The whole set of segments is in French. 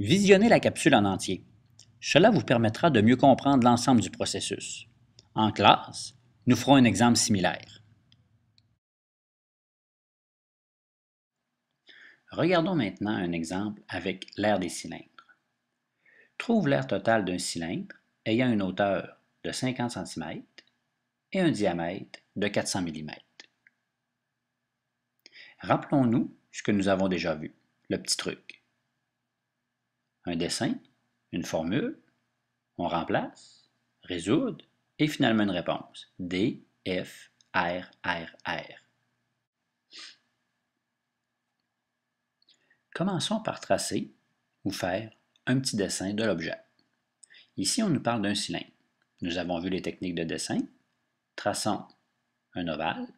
Visionnez la capsule en entier. Cela vous permettra de mieux comprendre l'ensemble du processus. En classe, nous ferons un exemple similaire. Regardons maintenant un exemple avec l'air des cylindres. Trouve l'air total d'un cylindre ayant une hauteur de 50 cm et un diamètre de 400 mm. Rappelons-nous ce que nous avons déjà vu, le petit truc un dessin, une formule, on remplace, résoudre et finalement une réponse. D, F, R, R, R. Commençons par tracer ou faire un petit dessin de l'objet. Ici, on nous parle d'un cylindre. Nous avons vu les techniques de dessin. Traçons un ovale.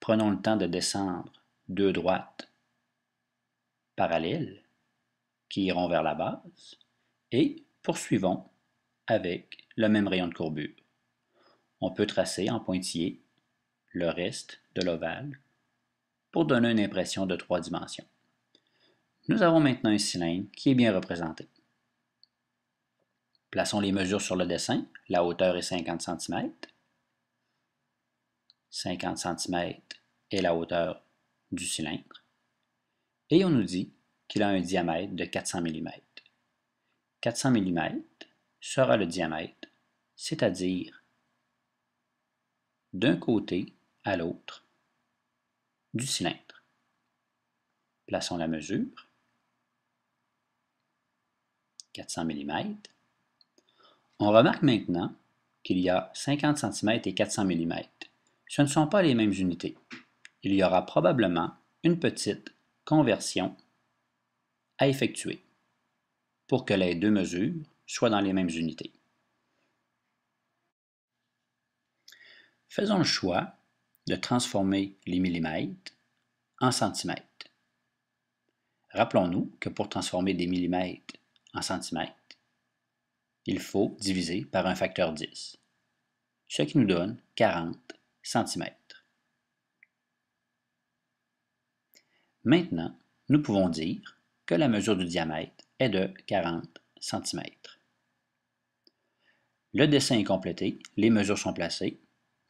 Prenons le temps de descendre deux droites parallèles qui iront vers la base et poursuivons avec le même rayon de courbure. On peut tracer en pointillé le reste de l'ovale pour donner une impression de trois dimensions. Nous avons maintenant un cylindre qui est bien représenté. Plaçons les mesures sur le dessin. La hauteur est 50 cm. 50 cm est la hauteur du cylindre. Et on nous dit qu'il a un diamètre de 400 mm. 400 mm sera le diamètre, c'est-à-dire d'un côté à l'autre du cylindre. Plaçons la mesure. 400 mm. On remarque maintenant qu'il y a 50 cm et 400 mm. Ce ne sont pas les mêmes unités. Il y aura probablement une petite conversion à effectuer pour que les deux mesures soient dans les mêmes unités. Faisons le choix de transformer les millimètres en centimètres. Rappelons-nous que pour transformer des millimètres en centimètres, il faut diviser par un facteur 10, ce qui nous donne 40 cm. Maintenant, nous pouvons dire que la mesure du diamètre est de 40 cm. Le dessin est complété, les mesures sont placées,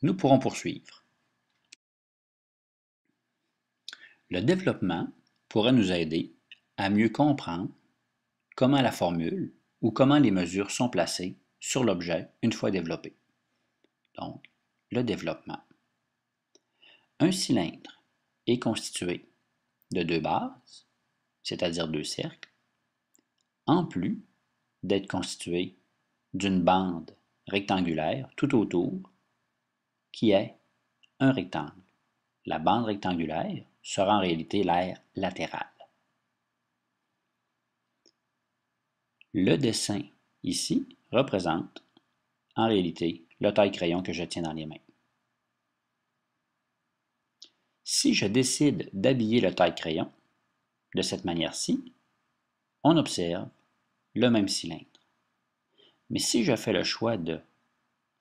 nous pourrons poursuivre. Le développement pourrait nous aider à mieux comprendre comment la formule ou comment les mesures sont placées sur l'objet une fois développé. Donc, le développement. Un cylindre est constitué de deux bases c'est-à-dire deux cercles, en plus d'être constitué d'une bande rectangulaire tout autour qui est un rectangle. La bande rectangulaire sera en réalité l'aire latérale. Le dessin ici représente en réalité le taille-crayon que je tiens dans les mains. Si je décide d'habiller le taille-crayon, de cette manière-ci, on observe le même cylindre. Mais si je fais le choix de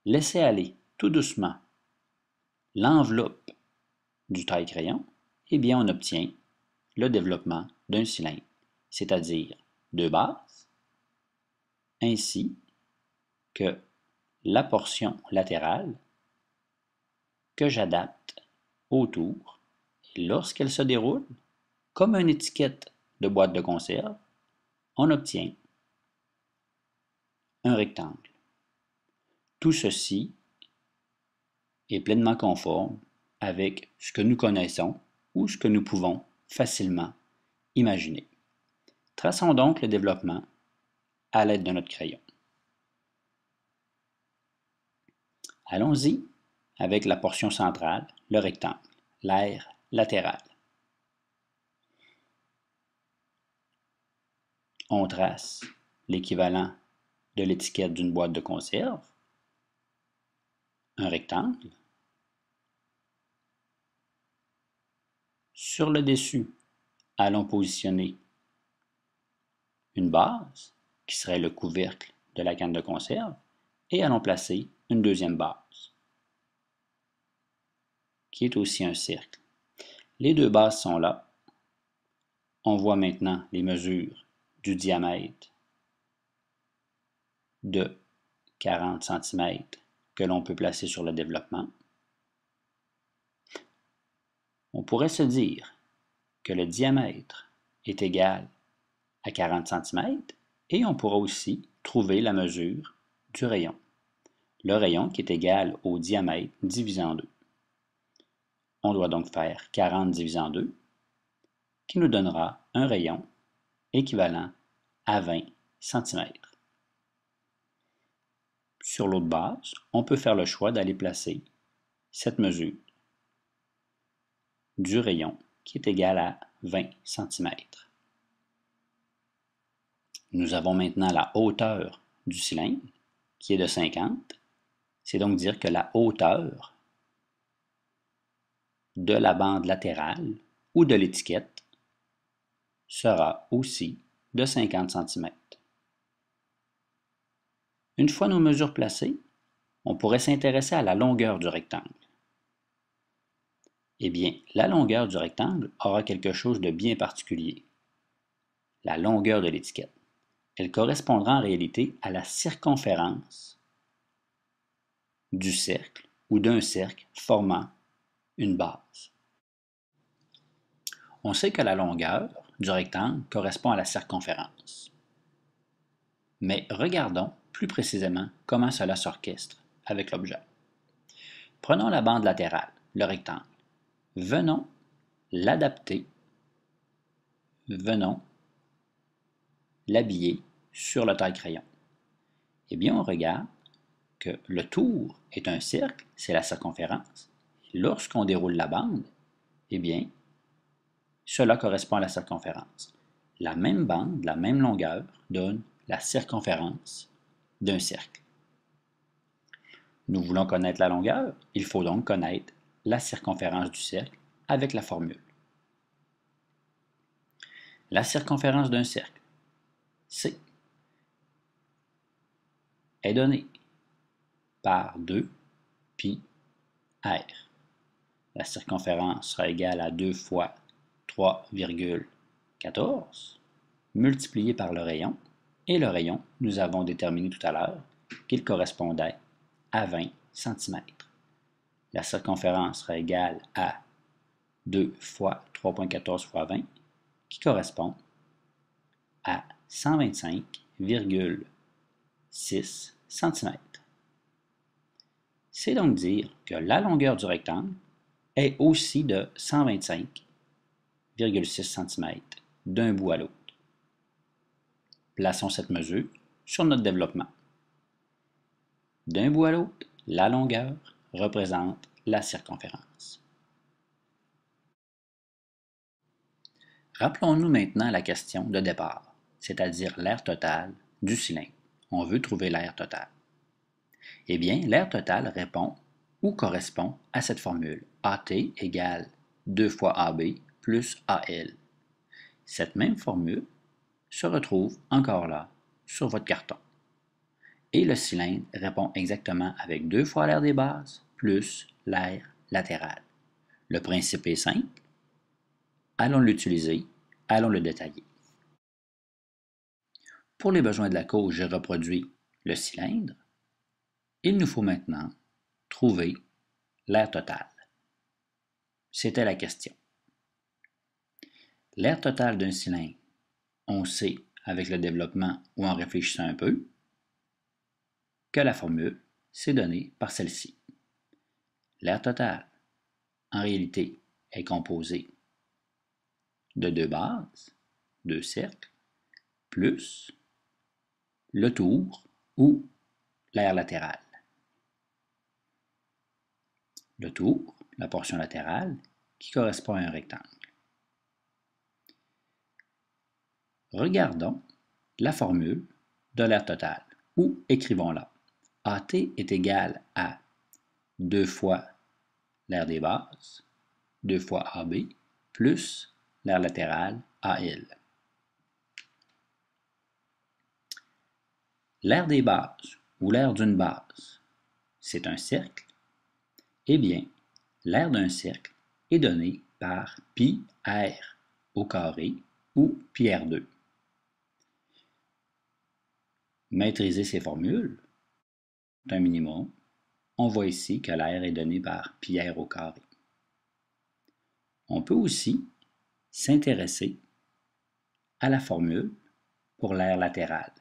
laisser aller tout doucement l'enveloppe du taille-crayon, eh bien on obtient le développement d'un cylindre, c'est-à-dire deux bases, ainsi que la portion latérale que j'adapte autour. Et lorsqu'elle se déroule, comme une étiquette de boîte de conserve, on obtient un rectangle. Tout ceci est pleinement conforme avec ce que nous connaissons ou ce que nous pouvons facilement imaginer. Traçons donc le développement à l'aide de notre crayon. Allons-y avec la portion centrale, le rectangle, l'aire latérale. on trace l'équivalent de l'étiquette d'une boîte de conserve, un rectangle. Sur le dessus, allons positionner une base, qui serait le couvercle de la canne de conserve, et allons placer une deuxième base, qui est aussi un cercle. Les deux bases sont là. On voit maintenant les mesures du diamètre de 40 cm que l'on peut placer sur le développement, on pourrait se dire que le diamètre est égal à 40 cm et on pourra aussi trouver la mesure du rayon. Le rayon qui est égal au diamètre divisé en deux. On doit donc faire 40 divisé en deux, qui nous donnera un rayon équivalent à 20 cm. Sur l'autre base, on peut faire le choix d'aller placer cette mesure du rayon qui est égal à 20 cm. Nous avons maintenant la hauteur du cylindre qui est de 50. C'est donc dire que la hauteur de la bande latérale ou de l'étiquette sera aussi de 50 cm. Une fois nos mesures placées, on pourrait s'intéresser à la longueur du rectangle. Eh bien, la longueur du rectangle aura quelque chose de bien particulier. La longueur de l'étiquette. Elle correspondra en réalité à la circonférence du cercle ou d'un cercle formant une base. On sait que la longueur du rectangle correspond à la circonférence. Mais regardons plus précisément comment cela s'orchestre avec l'objet. Prenons la bande latérale, le rectangle. Venons l'adapter, venons l'habiller sur le taille-crayon. Eh bien, on regarde que le tour est un cercle, c'est la circonférence. Lorsqu'on déroule la bande, eh bien, cela correspond à la circonférence. La même bande, la même longueur, donne la circonférence d'un cercle. Nous voulons connaître la longueur, il faut donc connaître la circonférence du cercle avec la formule. La circonférence d'un cercle, C, est donnée par 2 pi R. La circonférence sera égale à 2 fois 3,14 multiplié par le rayon. Et le rayon, nous avons déterminé tout à l'heure qu'il correspondait à 20 cm. La circonférence sera égale à 2 fois 3,14 fois 20, qui correspond à 125,6 cm. C'est donc dire que la longueur du rectangle est aussi de 125 1,6 cm d'un bout à l'autre. Plaçons cette mesure sur notre développement. D'un bout à l'autre, la longueur représente la circonférence. Rappelons-nous maintenant la question de départ, c'est-à-dire l'aire total du cylindre. On veut trouver l'air total. Eh bien, l'air total répond ou correspond à cette formule. AT égale 2 fois AB plus AL. Cette même formule se retrouve encore là, sur votre carton. Et le cylindre répond exactement avec deux fois l'air des bases plus l'air latéral. Le principe est simple. Allons l'utiliser, allons le détailler. Pour les besoins de la cause, j'ai reproduit le cylindre. Il nous faut maintenant trouver l'air total. C'était la question. L'aire total d'un cylindre, on sait avec le développement ou en réfléchissant un peu que la formule s'est donnée par celle-ci. L'air total, en réalité, est composé de deux bases, deux cercles, plus le tour ou l'air latéral. Le tour, la portion latérale, qui correspond à un rectangle. Regardons la formule de l'aire total ou écrivons-la. AT est égal à 2 fois l'air des bases, 2 fois AB, plus l'air latéral AL. L'air des bases ou l'air d'une base, c'est un cercle. Eh bien, l'air d'un cercle est donné par pi R au carré ou R 2 maîtriser ces formules, c'est un minimum. On voit ici que l'air est donné par Pierre au carré. On peut aussi s'intéresser à la formule pour l'air latéral.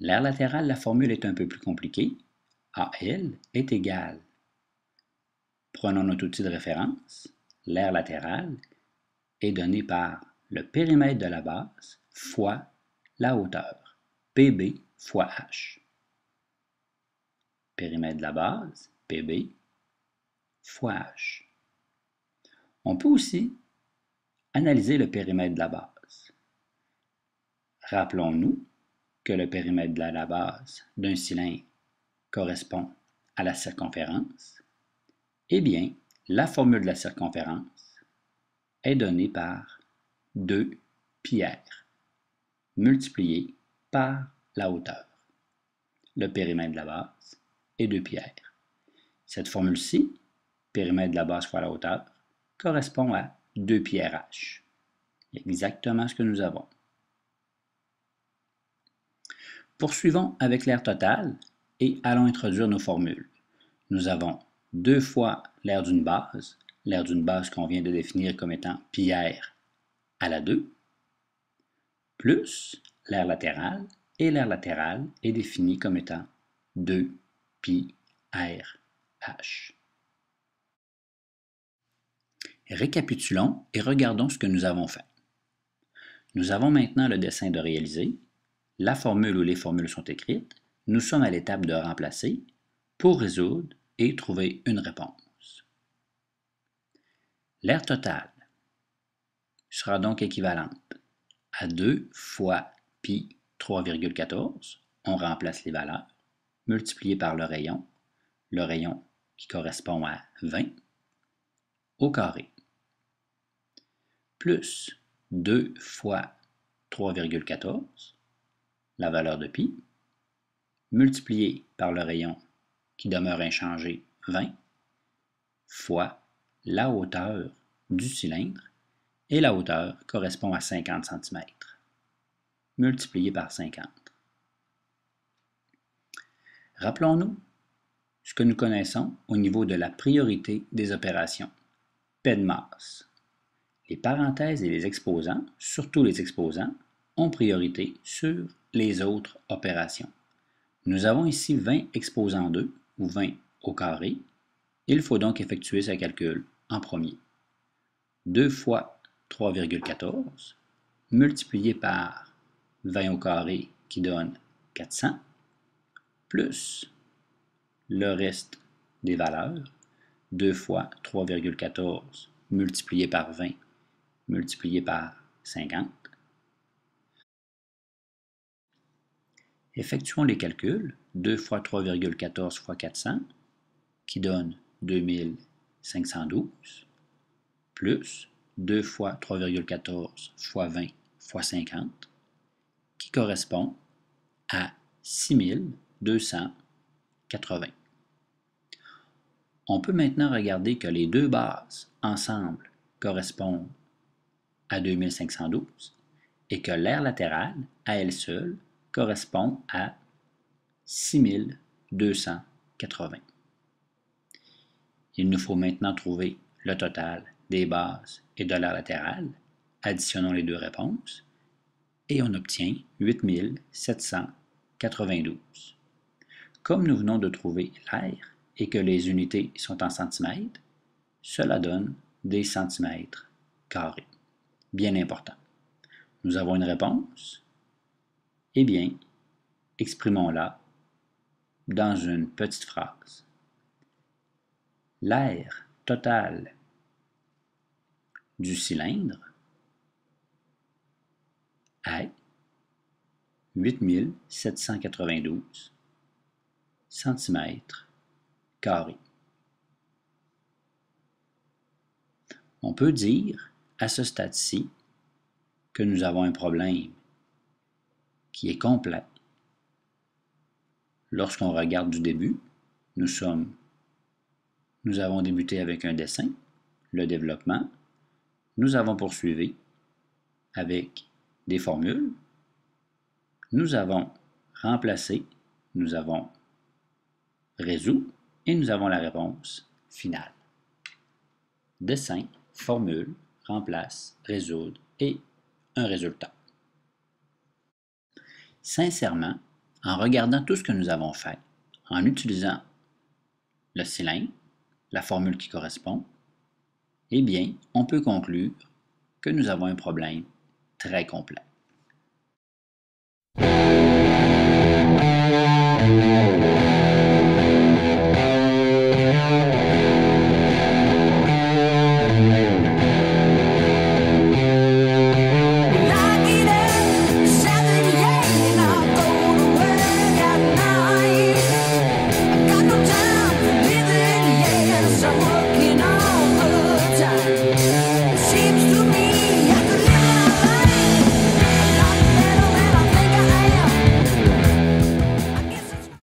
L'air latéral, la formule est un peu plus compliquée. AL est égal. Prenons notre outil de référence. L'air latéral est donné par le périmètre de la base fois la hauteur, PB fois H. Périmètre de la base, PB fois H. On peut aussi analyser le périmètre de la base. Rappelons-nous que le périmètre de la base d'un cylindre correspond à la circonférence. Eh bien, la formule de la circonférence est donnée par 2 pierres multipliées par la hauteur. Le périmètre de la base est 2 pierres. Cette formule-ci, périmètre de la base fois la hauteur, correspond à 2 pierres H. Exactement ce que nous avons. Poursuivons avec l'air total et allons introduire nos formules. Nous avons deux fois l'air d'une base, l'air d'une base qu'on vient de définir comme étant pierre à la 2, plus l'aire latéral, et l'air latéral est défini comme étant 2 pi r h. Récapitulons et regardons ce que nous avons fait. Nous avons maintenant le dessin de réaliser, la formule ou les formules sont écrites, nous sommes à l'étape de remplacer pour résoudre et trouver une réponse. L'aire totale sera donc équivalente à 2 fois pi 3,14. On remplace les valeurs, multiplié par le rayon, le rayon qui correspond à 20, au carré, plus 2 fois 3,14, la valeur de pi, multiplié par le rayon qui demeure inchangé 20, fois la hauteur du cylindre et la hauteur correspond à 50 cm, multiplié par 50. Rappelons-nous ce que nous connaissons au niveau de la priorité des opérations, P de masse. Les parenthèses et les exposants, surtout les exposants, ont priorité sur les autres opérations. Nous avons ici 20 exposants 2, ou 20 au carré. Il faut donc effectuer ce calcul en premier. 2 fois 3,14 multiplié par 20 au carré qui donne 400 plus le reste des valeurs 2 fois 3,14 multiplié par 20 multiplié par 50. Effectuons les calculs. 2 fois 3,14 fois 400 qui donne 2512 plus 2 fois 3,14 fois 20 fois 50, qui correspond à 6280. On peut maintenant regarder que les deux bases ensemble correspondent à 2512 et que l'aire latérale, à elle seule, correspond à 6280. Il nous faut maintenant trouver le total des bases et latéral, additionnons les deux réponses, et on obtient 8792. Comme nous venons de trouver l'air et que les unités sont en centimètres, cela donne des centimètres carrés. Bien important. Nous avons une réponse. Eh bien, exprimons-la dans une petite phrase. L'air total du cylindre est 8792 cm carrés. On peut dire, à ce stade-ci, que nous avons un problème qui est complet. Lorsqu'on regarde du début, nous sommes, nous avons débuté avec un dessin, le développement, nous avons poursuivi avec des formules. Nous avons remplacé, nous avons résolu et nous avons la réponse finale. Dessin, formule, remplace, résoudre et un résultat. Sincèrement, en regardant tout ce que nous avons fait, en utilisant le cylindre, la formule qui correspond, eh bien, on peut conclure que nous avons un problème très complet.